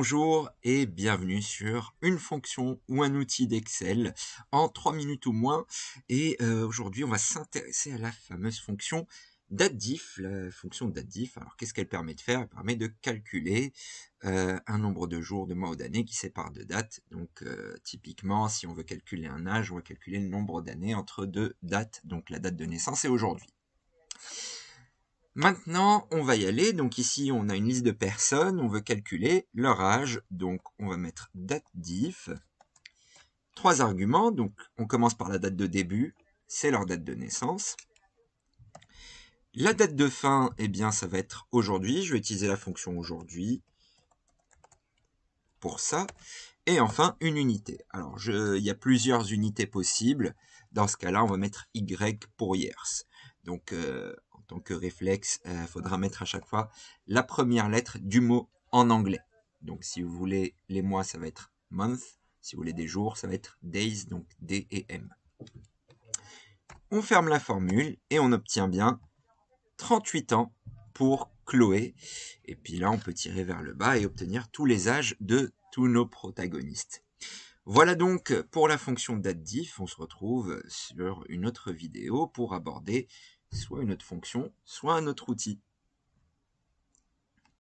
Bonjour et bienvenue sur une fonction ou un outil d'Excel en 3 minutes ou moins. Et euh, aujourd'hui, on va s'intéresser à la fameuse fonction datediff. La fonction datediff, alors qu'est-ce qu'elle permet de faire Elle permet de calculer euh, un nombre de jours, de mois ou d'années qui sépare deux dates. Donc euh, typiquement, si on veut calculer un âge, on va calculer le nombre d'années entre deux dates, donc la date de naissance et aujourd'hui. Maintenant, on va y aller. Donc ici, on a une liste de personnes. On veut calculer leur âge. Donc, on va mettre date diff. Trois arguments. Donc, on commence par la date de début. C'est leur date de naissance. La date de fin, eh bien, ça va être aujourd'hui. Je vais utiliser la fonction aujourd'hui pour ça. Et enfin, une unité. Alors, il y a plusieurs unités possibles. Dans ce cas-là, on va mettre Y pour years. Donc, euh, que réflexe, il euh, faudra mettre à chaque fois la première lettre du mot en anglais. Donc si vous voulez les mois, ça va être month. Si vous voulez des jours, ça va être days, donc D et M. On ferme la formule et on obtient bien 38 ans pour Chloé. Et puis là, on peut tirer vers le bas et obtenir tous les âges de tous nos protagonistes. Voilà donc pour la fonction diff. On se retrouve sur une autre vidéo pour aborder soit une autre fonction, soit un autre outil.